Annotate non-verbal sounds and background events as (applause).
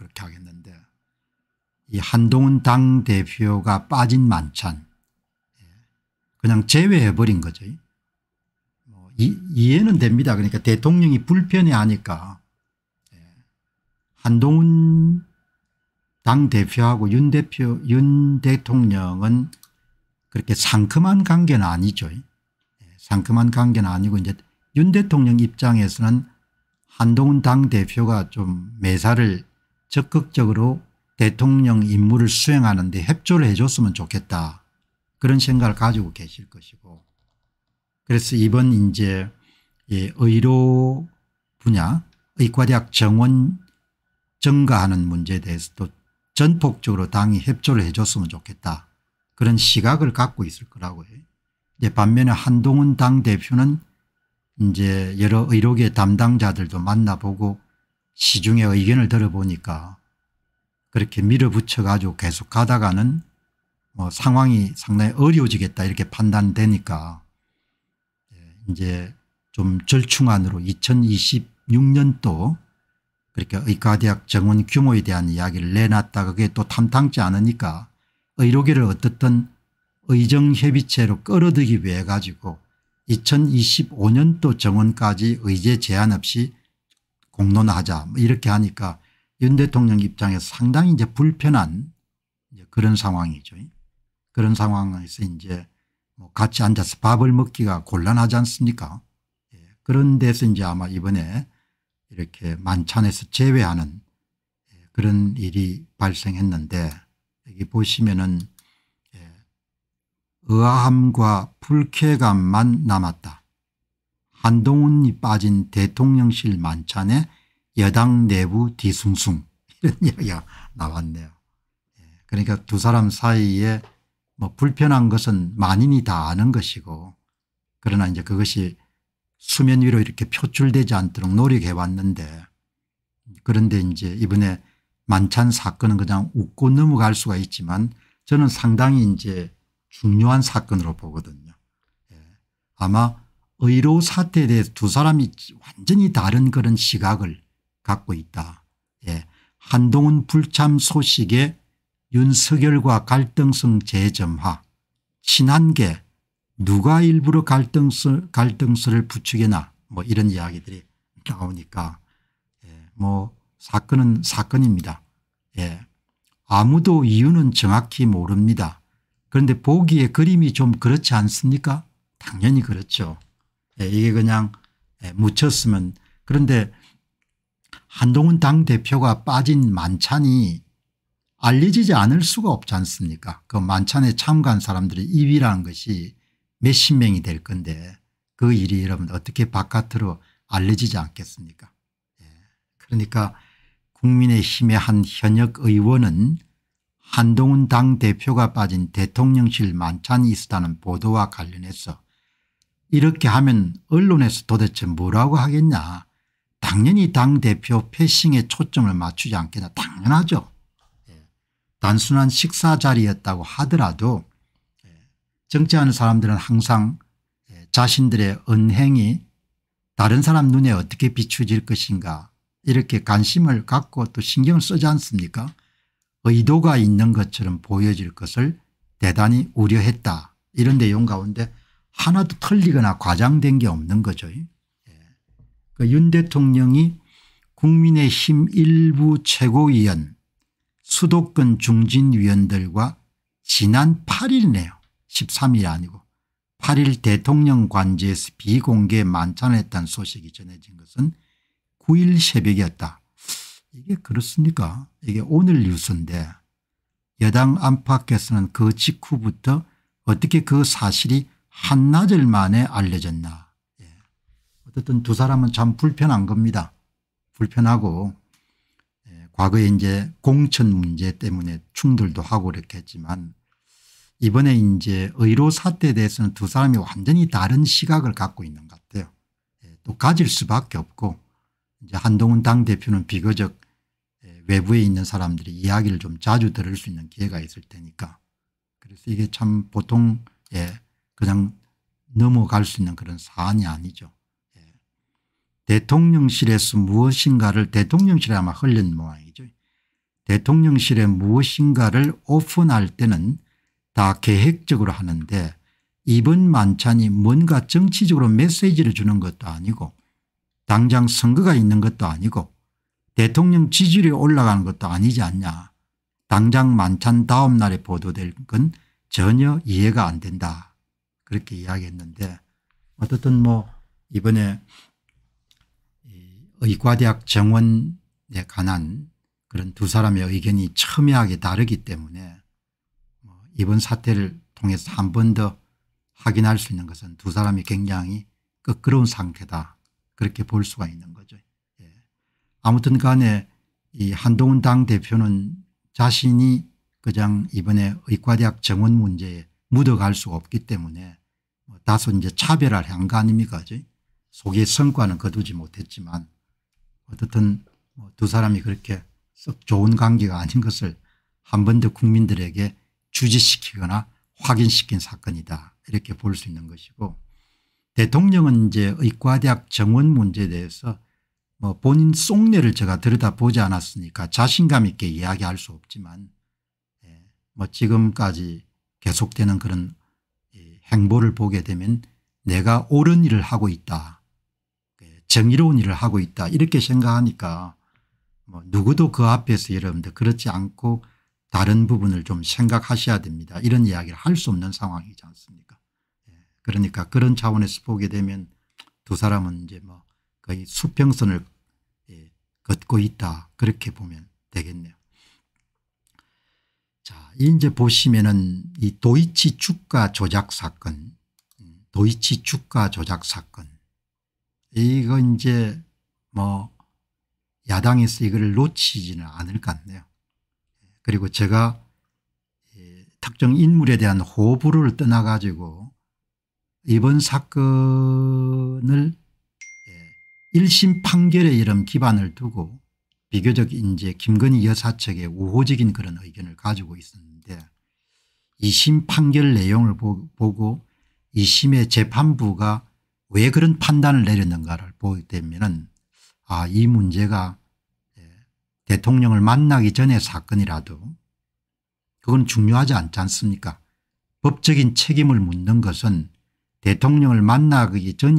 그렇게 하겠는데 이 한동훈 당대표가 빠진 만찬 예, 그냥 제외해버린 거죠. 뭐 이, 이해는 됩니다. 그러니까 대통령이 불편해하니까 예, 한동훈 당대표하고 윤 대표 윤 대통령은 그렇게 상큼한 관계는 아니죠. 예, 상큼한 관계는 아니고 이제 윤 대통령 입장에서는 한동훈 당대표가 좀 매사를 적극적으로 대통령 임무를 수행하는 데 협조를 해줬으면 좋겠다 그런 생각을 가지고 계실 것이고 그래서 이번 이제 예, 의료 분야 의과대학 정원 증가하는 문제에 대해서도 전폭적으로 당이 협조를 해줬으면 좋겠다 그런 시각을 갖고 있을 거라고 해요. 이제 반면에 한동훈 당대표는 이제 여러 의료계 담당자들도 만나보고 시중의 의견을 들어보니까 그렇게 밀어붙여 가지고 계속 가다가는 뭐 상황이 상당히 어려워지겠다 이렇게 판단되니까 예, 이제 좀 절충안으로 2026년도 그렇게 의과대학 정원 규모에 대한 이야기를 내놨다 그게 또 탐탁지 않으니까 의료계를 어떻든 의정협의체로 끌어들이기 위해 가지고 2025년도 정원까지 의제 제한 없이 공론하자 뭐 이렇게 하니까 윤 대통령 입장에서 상당히 이제 불편한 이제 그런 상황이죠. 그런 상황에서 이제 뭐 같이 앉아서 밥을 먹기가 곤란하지 않습니까? 예. 그런 데서 이제 아마 이번에 이렇게 만찬에서 제외하는 예. 그런 일이 발생했는데 여기 보시면은 예. 의아함과 불쾌감만 남았다. 한동훈이 빠진 대통령실 만찬에 여당 내부 뒤숭숭 이런 (laughs) 이야기가 나왔네요. 예, 그러니까 두 사람 사이에 뭐 불편한 것은 만인이 다 아는 것이고 그러나 이제 그것이 수면 위로 이렇게 표출되지 않도록 노력해 왔는데 그런데 이제 이번에 만찬 사건은 그냥 웃고 넘어갈 수가 있지만 저는 상당히 이제 중요한 사건으로 보거든요. 예, 아마 의료 사태에 대해서 두 사람이 완전히 다른 그런 시각을 갖고 있다. 예. 한동훈 불참 소식에 윤석열과 갈등성 재점화 친한게 누가 일부러 갈등설 갈등스를 부추기나 뭐 이런 이야기들이 나오니까 예. 뭐 사건은 사건입니다. 예. 아무도 이유는 정확히 모릅니다. 그런데 보기에 그림이 좀 그렇지 않습니까 당연히 그렇죠. 예, 이게 그냥 예, 묻혔으면 그런데 한동훈 당대표가 빠진 만찬이 알려지지 않을 수가 없지 않습니까 그 만찬에 참가한 사람들의 입이라는 것이 몇십 명이 될 건데 그 일이 여러분 어떻게 바깥으로 알려지지 않겠습니까 예, 그러니까 국민의힘의 한 현역 의원은 한동훈 당대표가 빠진 대통령실 만찬이 있었다는 보도와 관련해서 이렇게 하면 언론에서 도대체 뭐라고 하겠냐. 당연히 당대표 패싱에 초점을 맞추지 않겠냐. 당연하죠. 예. 단순한 식사 자리였다고 하더라도 예, 정치하는 사람들은 항상 예, 자신들의 언행이 다른 사람 눈에 어떻게 비추질 것인가 이렇게 관심을 갖고 또 신경을 쓰지 않습니까 의도가 있는 것처럼 보여질 것을 대단히 우려했다 이런 내용 가운데 하나도 틀리거나 과장된 게 없는 거죠. 그러니까 윤 대통령이 국민의힘 일부 최고위원 수도권 중진위원들과 지난 8일이네요. 1 3일 아니고 8일 대통령 관제에서 비공개 만찬했다는 소식이 전해진 것은 9일 새벽이었다. 이게 그렇습니까 이게 오늘 뉴스인데 여당 안팎에서는 그 직후부터 어떻게 그 사실이 한나절 만에 알려졌나. 예. 어쨌든 두 사람은 참 불편한 겁니다. 불편하고 예. 과거에 이제 공천 문제 때문에 충돌도 하고 이렇게 했지만 이번에 이제 의료 사태에 대해서는 두 사람이 완전히 다른 시각을 갖고 있는 것 같아요. 예. 또 가질 수밖에 없고 이제 한동훈 당대표는 비교적 예, 외부에 있는 사람들이 이야기를 좀 자주 들을 수 있는 기회가 있을 테니까 그래서 이게 참 보통 예, 그냥 넘어갈 수 있는 그런 사안이 아니죠. 예. 대통령실에서 무엇인가를 대통령실에 아마 흘린 모양이죠. 대통령실에 무엇인가를 오픈할 때는 다 계획적으로 하는데 이번 만찬이 뭔가 정치적으로 메시지를 주는 것도 아니고 당장 선거가 있는 것도 아니고 대통령 지지율이 올라가는 것도 아니지 않냐. 당장 만찬 다음 날에 보도될 건 전혀 이해가 안 된다. 그렇게 이야기했는데 어쨌든 뭐 이번에 의과대학 정원에 관한 그런 두 사람의 의견이 첨예하게 다르기 때문에 뭐 이번 사태를 통해서 한 번 더 확인할 수 있는 것은 두 사람이 굉장히 끄끄러운 상태다 그렇게 볼 수가 있는 거죠. 예. 아무튼 간에 이 한동훈 당대표는 자신이 그냥 이번에 의과대학 정원 문제에 묻어갈 수가 없기 때문에 뭐 다소 이제 차별화를 한거 아닙니까? 속의 성과는 거두지 못했지만 어떻든 뭐 두 사람이 그렇게 썩 좋은 관계가 아닌 것을 한 번 더 국민들에게 주지시키거나 확인시킨 사건이다 이렇게 볼 수 있는 것이고 대통령은 이제 의과대학 정원 문제에 대해서 뭐 본인 속내를 제가 들여다보지 않았으니까 자신감 있게 이야기할 수 없지만 예, 뭐 지금까지 계속되는 그런 행보를 보게 되면 내가 옳은 일을 하고 있다. 그 정의로운 일을 하고 있다. 이렇게 생각하니까 뭐 누구도 그 앞에서 여러분들 그렇지 않고 다른 부분을 좀 생각하셔야 됩니다. 이런 이야기를 할 수 없는 상황이지 않습니까? 예. 그러니까 그런 차원에서 보게 되면 두 사람은 이제 뭐 거의 수평선을 예, 걷고 있다. 그렇게 보면 되겠네요. 자, 이제 보시면은 이 도이치 주가 조작 사건, 도이치 주가 조작 사건. 이거 이제 뭐 야당에서 이걸 놓치지는 않을 것 같네요. 그리고 제가 특정 인물에 대한 호불호를 떠나가지고 이번 사건을 1심 예, 판결의 이런 기반을 두고 비교적 이제 김건희 여사 측의 우호적인 그런 의견을 가지고 있었는데 2심 판결 내용을 보고 2심의 재판부가 왜 그런 판단을 내렸는가를 보게 되면 아이 문제가 예, 대통령을 만나기 전의 사건이라도 그건 중요하지 않지 않습니까 법적인 책임을 묻는 것은 대통령을 만나기 전